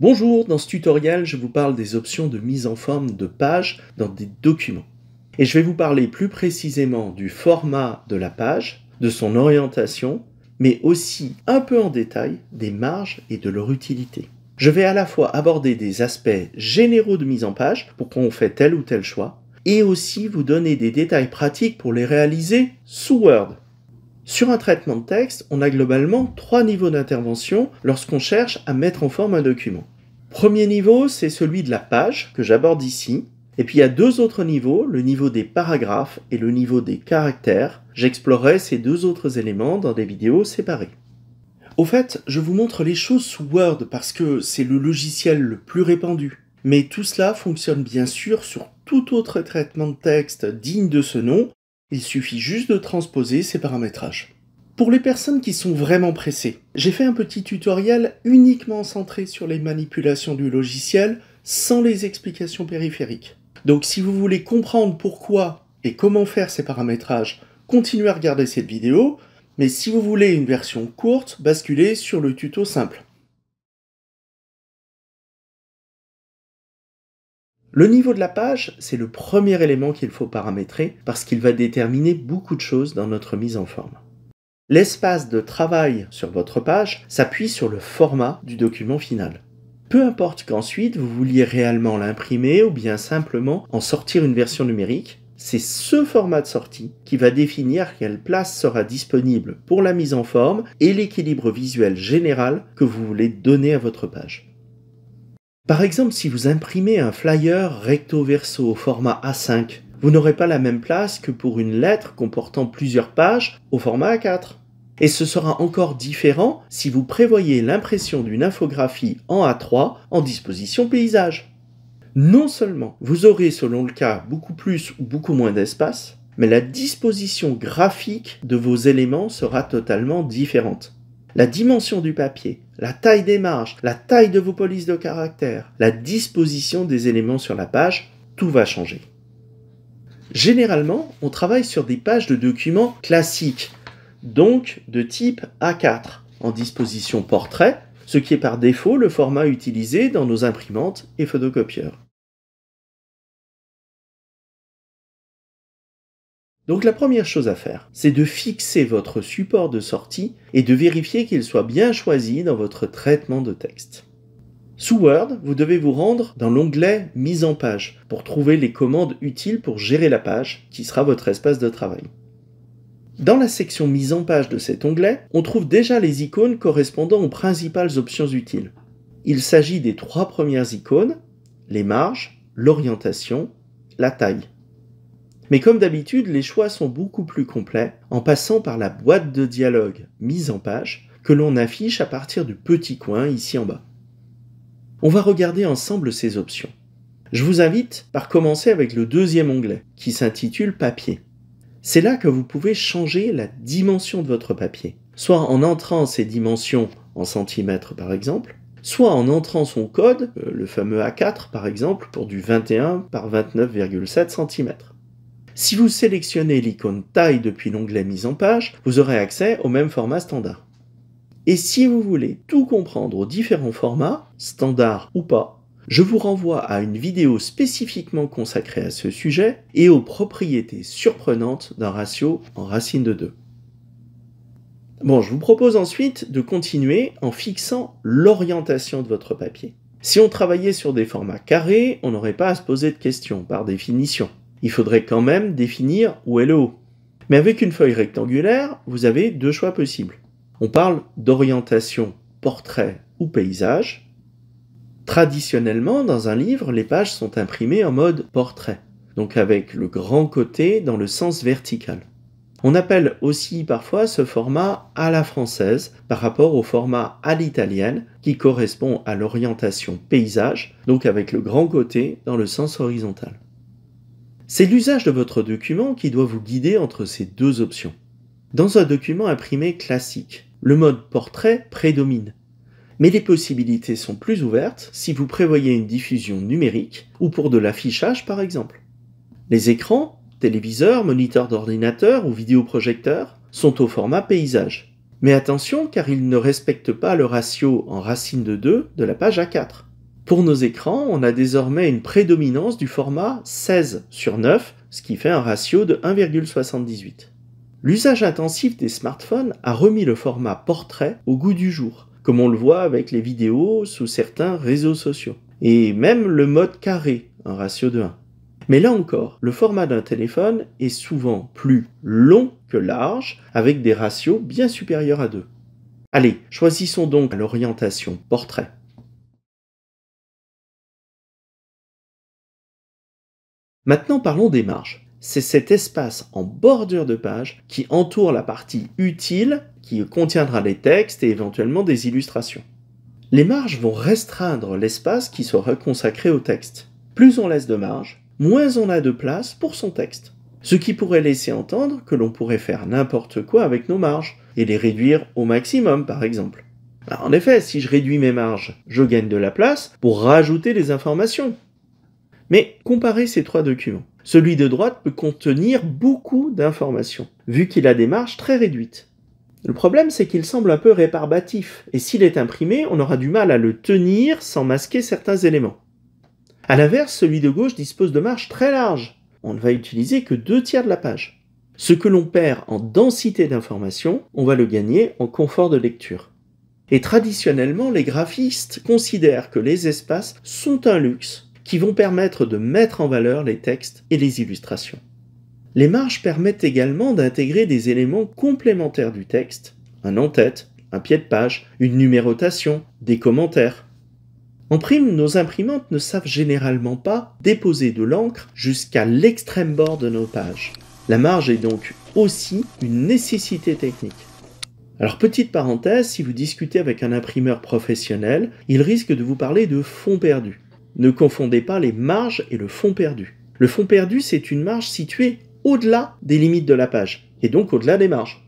Bonjour, dans ce tutoriel, je vous parle des options de mise en forme de pages dans des documents. Et je vais vous parler plus précisément du format de la page, de son orientation, mais aussi un peu en détail des marges et de leur utilité. Je vais à la fois aborder des aspects généraux de mise en page, pour qu'on fait tel ou tel choix, et aussi vous donner des détails pratiques pour les réaliser sous Word. Sur un traitement de texte, on a globalement trois niveaux d'intervention lorsqu'on cherche à mettre en forme un document. Premier niveau, c'est celui de la page que j'aborde ici. Et puis il y a deux autres niveaux, le niveau des paragraphes et le niveau des caractères. J'explorerai ces deux autres éléments dans des vidéos séparées. Au fait, je vous montre les choses sous Word parce que c'est le logiciel le plus répandu. Mais tout cela fonctionne bien sûr sur tout autre traitement de texte digne de ce nom, il suffit juste de transposer ces paramétrages. Pour les personnes qui sont vraiment pressées, j'ai fait un petit tutoriel uniquement centré sur les manipulations du logiciel sans les explications périphériques. Donc si vous voulez comprendre pourquoi et comment faire ces paramétrages, continuez à regarder cette vidéo, mais si vous voulez une version courte, basculez sur le tuto simple. Le niveau de la page, c'est le premier élément qu'il faut paramétrer parce qu'il va déterminer beaucoup de choses dans notre mise en forme. L'espace de travail sur votre page s'appuie sur le format du document final. Peu importe qu'ensuite vous vouliez réellement l'imprimer ou bien simplement en sortir une version numérique, c'est ce format de sortie qui va définir quelle place sera disponible pour la mise en forme et l'équilibre visuel général que vous voulez donner à votre page. Par exemple, si vous imprimez un flyer recto-verso au format A5, vous n'aurez pas la même place que pour une lettre comportant plusieurs pages au format A4. Et ce sera encore différent si vous prévoyez l'impression d'une infographie en A3 en disposition paysage. Non seulement vous aurez selon le cas beaucoup plus ou beaucoup moins d'espace, mais la disposition graphique de vos éléments sera totalement différente la dimension du papier, la taille des marges, la taille de vos polices de caractère, la disposition des éléments sur la page, tout va changer. Généralement, on travaille sur des pages de documents classiques, donc de type A4, en disposition portrait, ce qui est par défaut le format utilisé dans nos imprimantes et photocopieurs. Donc la première chose à faire, c'est de fixer votre support de sortie et de vérifier qu'il soit bien choisi dans votre traitement de texte. Sous Word, vous devez vous rendre dans l'onglet Mise en page pour trouver les commandes utiles pour gérer la page, qui sera votre espace de travail. Dans la section Mise en page de cet onglet, on trouve déjà les icônes correspondant aux principales options utiles. Il s'agit des trois premières icônes, les marges, l'orientation, la taille. Mais comme d'habitude, les choix sont beaucoup plus complets, en passant par la boîte de dialogue mise en page, que l'on affiche à partir du petit coin ici en bas. On va regarder ensemble ces options. Je vous invite par commencer avec le deuxième onglet, qui s'intitule Papier. C'est là que vous pouvez changer la dimension de votre papier, soit en entrant ses dimensions en centimètres par exemple, soit en entrant son code, euh, le fameux A4 par exemple, pour du 21 par 29,7 cm. Si vous sélectionnez l'icône taille depuis l'onglet mise en page, vous aurez accès au même format standard. Et si vous voulez tout comprendre aux différents formats, standard ou pas, je vous renvoie à une vidéo spécifiquement consacrée à ce sujet et aux propriétés surprenantes d'un ratio en racine de 2. Bon, je vous propose ensuite de continuer en fixant l'orientation de votre papier. Si on travaillait sur des formats carrés, on n'aurait pas à se poser de questions, par définition il faudrait quand même définir où est le haut. Mais avec une feuille rectangulaire, vous avez deux choix possibles. On parle d'orientation portrait ou paysage. Traditionnellement, dans un livre, les pages sont imprimées en mode portrait, donc avec le grand côté dans le sens vertical. On appelle aussi parfois ce format à la française par rapport au format à l'italienne qui correspond à l'orientation paysage, donc avec le grand côté dans le sens horizontal. C'est l'usage de votre document qui doit vous guider entre ces deux options. Dans un document imprimé classique, le mode portrait prédomine. Mais les possibilités sont plus ouvertes si vous prévoyez une diffusion numérique ou pour de l'affichage par exemple. Les écrans, téléviseurs, moniteurs d'ordinateur ou vidéoprojecteurs sont au format paysage. Mais attention car ils ne respectent pas le ratio en racine de 2 de la page A4. Pour nos écrans, on a désormais une prédominance du format 16 sur 9, ce qui fait un ratio de 1,78. L'usage intensif des smartphones a remis le format portrait au goût du jour, comme on le voit avec les vidéos sous certains réseaux sociaux. Et même le mode carré, un ratio de 1. Mais là encore, le format d'un téléphone est souvent plus long que large, avec des ratios bien supérieurs à 2. Allez, choisissons donc l'orientation portrait. Maintenant parlons des marges. C'est cet espace en bordure de page qui entoure la partie utile qui contiendra les textes et éventuellement des illustrations. Les marges vont restreindre l'espace qui sera consacré au texte. Plus on laisse de marge, moins on a de place pour son texte. Ce qui pourrait laisser entendre que l'on pourrait faire n'importe quoi avec nos marges et les réduire au maximum par exemple. Bah, en effet, si je réduis mes marges, je gagne de la place pour rajouter des informations mais comparez ces trois documents. Celui de droite peut contenir beaucoup d'informations, vu qu'il a des marges très réduites. Le problème, c'est qu'il semble un peu réparbatif, et s'il est imprimé, on aura du mal à le tenir sans masquer certains éléments. A l'inverse, celui de gauche dispose de marges très larges. On ne va utiliser que deux tiers de la page. Ce que l'on perd en densité d'informations, on va le gagner en confort de lecture. Et traditionnellement, les graphistes considèrent que les espaces sont un luxe qui vont permettre de mettre en valeur les textes et les illustrations. Les marges permettent également d'intégrer des éléments complémentaires du texte, un en-tête, un pied de page, une numérotation, des commentaires. En prime, nos imprimantes ne savent généralement pas déposer de l'encre jusqu'à l'extrême bord de nos pages. La marge est donc aussi une nécessité technique. Alors petite parenthèse, si vous discutez avec un imprimeur professionnel, il risque de vous parler de fonds perdus. Ne confondez pas les marges et le fond perdu. Le fond perdu, c'est une marge située au-delà des limites de la page, et donc au-delà des marges.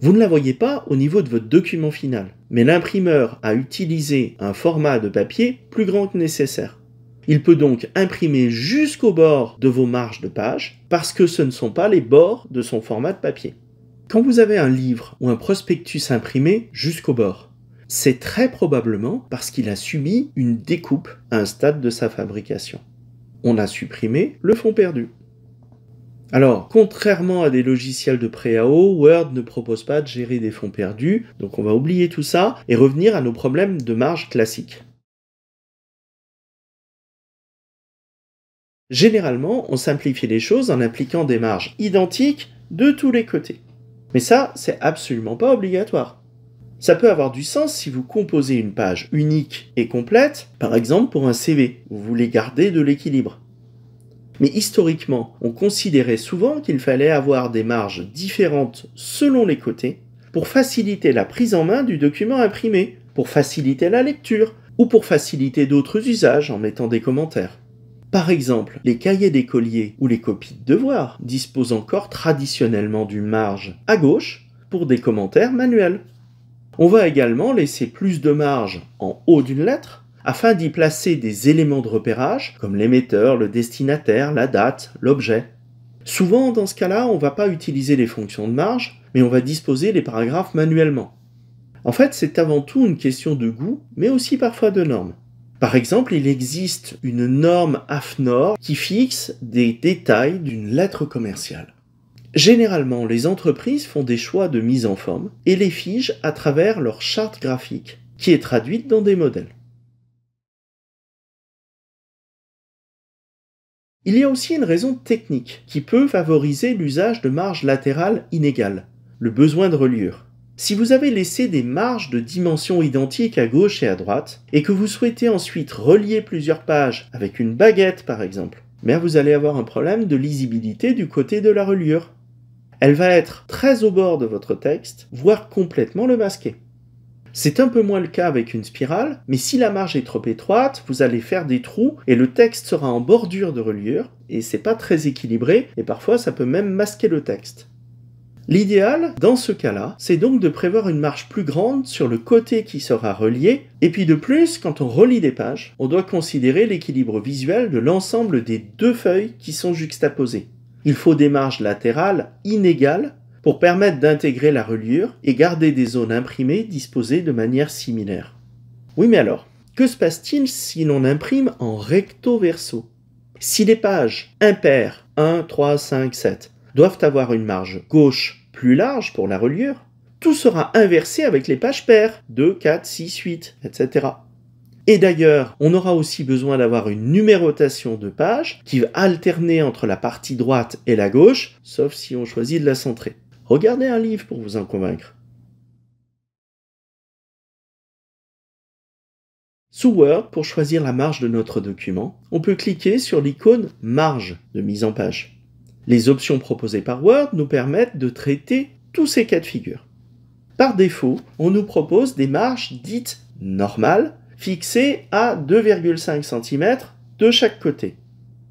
Vous ne la voyez pas au niveau de votre document final, mais l'imprimeur a utilisé un format de papier plus grand que nécessaire. Il peut donc imprimer jusqu'au bord de vos marges de page, parce que ce ne sont pas les bords de son format de papier. Quand vous avez un livre ou un prospectus imprimé jusqu'au bord, c'est très probablement parce qu'il a subi une découpe à un stade de sa fabrication. On a supprimé le fond perdu. Alors, contrairement à des logiciels de pré-AO, Word ne propose pas de gérer des fonds perdus, donc on va oublier tout ça et revenir à nos problèmes de marge classiques. Généralement, on simplifie les choses en appliquant des marges identiques de tous les côtés. Mais ça, c'est absolument pas obligatoire. Ça peut avoir du sens si vous composez une page unique et complète, par exemple pour un CV, vous voulez garder de l'équilibre. Mais historiquement, on considérait souvent qu'il fallait avoir des marges différentes selon les côtés pour faciliter la prise en main du document imprimé, pour faciliter la lecture, ou pour faciliter d'autres usages en mettant des commentaires. Par exemple, les cahiers d'écoliers ou les copies de devoirs disposent encore traditionnellement d'une marge à gauche pour des commentaires manuels. On va également laisser plus de marge en haut d'une lettre afin d'y placer des éléments de repérage comme l'émetteur, le destinataire, la date, l'objet. Souvent, dans ce cas-là, on ne va pas utiliser les fonctions de marge, mais on va disposer les paragraphes manuellement. En fait, c'est avant tout une question de goût, mais aussi parfois de normes. Par exemple, il existe une norme AFNOR qui fixe des détails d'une lettre commerciale. Généralement, les entreprises font des choix de mise en forme et les figent à travers leur charte graphique, qui est traduite dans des modèles. Il y a aussi une raison technique qui peut favoriser l'usage de marges latérales inégales, le besoin de reliure. Si vous avez laissé des marges de dimensions identiques à gauche et à droite, et que vous souhaitez ensuite relier plusieurs pages avec une baguette par exemple, mais ben vous allez avoir un problème de lisibilité du côté de la reliure. Elle va être très au bord de votre texte, voire complètement le masquer. C'est un peu moins le cas avec une spirale, mais si la marge est trop étroite, vous allez faire des trous et le texte sera en bordure de reliure, et c'est pas très équilibré, et parfois ça peut même masquer le texte. L'idéal, dans ce cas-là, c'est donc de prévoir une marge plus grande sur le côté qui sera relié, et puis de plus, quand on relie des pages, on doit considérer l'équilibre visuel de l'ensemble des deux feuilles qui sont juxtaposées. Il faut des marges latérales inégales pour permettre d'intégrer la reliure et garder des zones imprimées disposées de manière similaire. Oui mais alors, que se passe-t-il si l'on imprime en recto verso Si les pages impaires 1, 3, 5, 7 doivent avoir une marge gauche plus large pour la reliure, tout sera inversé avec les pages paires 2, 4, 6, 8, etc. Et d'ailleurs, on aura aussi besoin d'avoir une numérotation de page qui va alterner entre la partie droite et la gauche, sauf si on choisit de la centrer. Regardez un livre pour vous en convaincre. Sous Word, pour choisir la marge de notre document, on peut cliquer sur l'icône Marge de mise en page. Les options proposées par Word nous permettent de traiter tous ces cas de figure. Par défaut, on nous propose des marges dites normales fixé à 2,5 cm de chaque côté.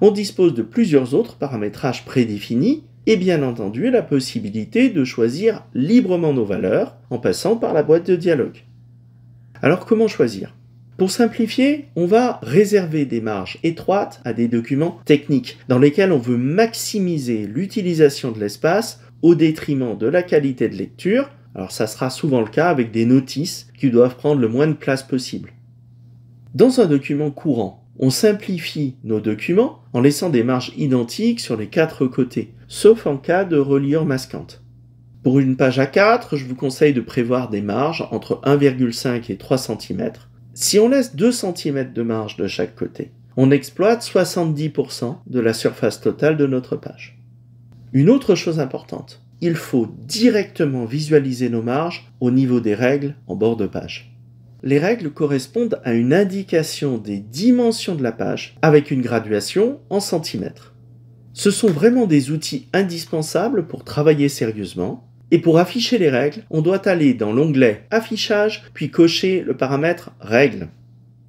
On dispose de plusieurs autres paramétrages prédéfinis et bien entendu la possibilité de choisir librement nos valeurs en passant par la boîte de dialogue. Alors comment choisir Pour simplifier, on va réserver des marges étroites à des documents techniques dans lesquels on veut maximiser l'utilisation de l'espace au détriment de la qualité de lecture. Alors ça sera souvent le cas avec des notices qui doivent prendre le moins de place possible. Dans un document courant, on simplifie nos documents en laissant des marges identiques sur les quatre côtés, sauf en cas de reliure masquante. Pour une page A4, je vous conseille de prévoir des marges entre 1,5 et 3 cm. Si on laisse 2 cm de marge de chaque côté, on exploite 70% de la surface totale de notre page. Une autre chose importante, il faut directement visualiser nos marges au niveau des règles en bord de page les règles correspondent à une indication des dimensions de la page avec une graduation en centimètres. Ce sont vraiment des outils indispensables pour travailler sérieusement. Et pour afficher les règles, on doit aller dans l'onglet Affichage, puis cocher le paramètre Règles.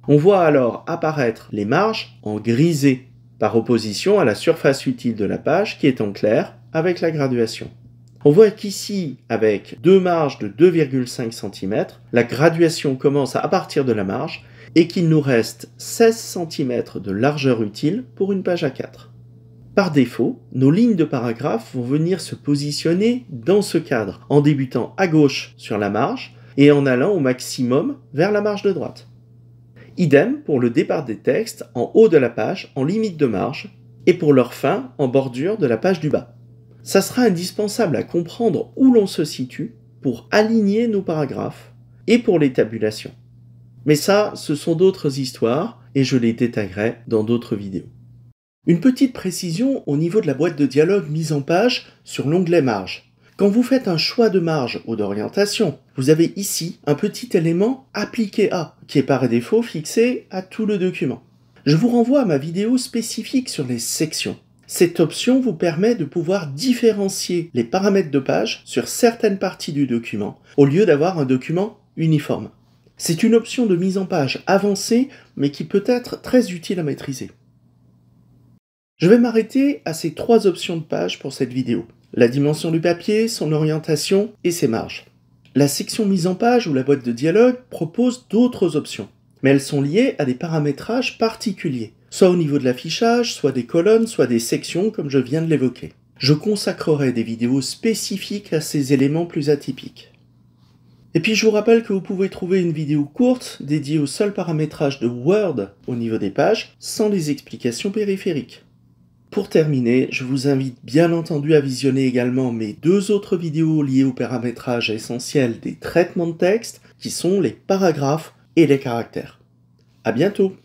On voit alors apparaître les marges en grisé, par opposition à la surface utile de la page qui est en clair avec la graduation. On voit qu'ici, avec deux marges de 2,5 cm, la graduation commence à partir de la marge et qu'il nous reste 16 cm de largeur utile pour une page A4. Par défaut, nos lignes de paragraphe vont venir se positionner dans ce cadre, en débutant à gauche sur la marge et en allant au maximum vers la marge de droite. Idem pour le départ des textes en haut de la page en limite de marge et pour leur fin en bordure de la page du bas ça sera indispensable à comprendre où l'on se situe pour aligner nos paragraphes et pour les tabulations. Mais ça, ce sont d'autres histoires et je les détaillerai dans d'autres vidéos. Une petite précision au niveau de la boîte de dialogue mise en page sur l'onglet marge. Quand vous faites un choix de marge ou d'orientation, vous avez ici un petit élément appliqué à qui est par défaut fixé à tout le document. Je vous renvoie à ma vidéo spécifique sur les sections. Cette option vous permet de pouvoir différencier les paramètres de page sur certaines parties du document, au lieu d'avoir un document uniforme. C'est une option de mise en page avancée, mais qui peut être très utile à maîtriser. Je vais m'arrêter à ces trois options de page pour cette vidéo. La dimension du papier, son orientation et ses marges. La section mise en page ou la boîte de dialogue propose d'autres options, mais elles sont liées à des paramétrages particuliers soit au niveau de l'affichage, soit des colonnes, soit des sections comme je viens de l'évoquer. Je consacrerai des vidéos spécifiques à ces éléments plus atypiques. Et puis je vous rappelle que vous pouvez trouver une vidéo courte dédiée au seul paramétrage de Word au niveau des pages, sans les explications périphériques. Pour terminer, je vous invite bien entendu à visionner également mes deux autres vidéos liées au paramétrage essentiel des traitements de texte, qui sont les paragraphes et les caractères. A bientôt